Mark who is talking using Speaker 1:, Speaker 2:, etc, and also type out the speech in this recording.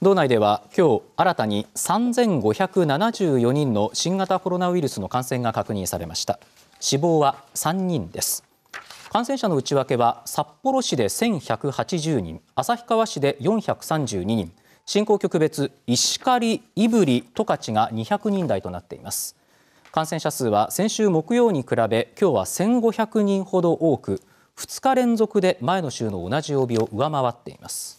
Speaker 1: 道内ではきょう新たに3574人の新型コロナウイルスの感染が確認されました死亡は3人です感染者の内訳は札幌市で1180人旭川市で432人振興局別石狩胆振十勝が200人台となっています感染者数は先週木曜に比べきょうは1500人ほど多く2日連続で前の週の同じ曜日を上回っています